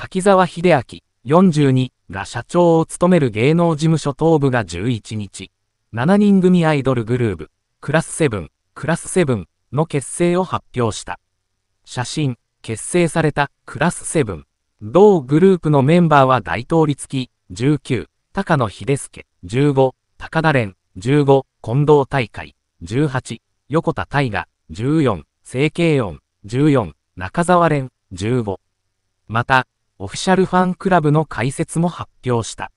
滝沢秀明42が社長を務める芸能事務所東部が11日、7人組アイドルグループ、クラスセブン、クラスセブンの結成を発表した。写真、結成されたクラスセブン。同グループのメンバーは大統り付き19、高野秀介15、高田蓮15、近藤大会18、横田大河14、成慶音14、中沢蓮15。また、オフィシャルファンクラブの開設も発表した。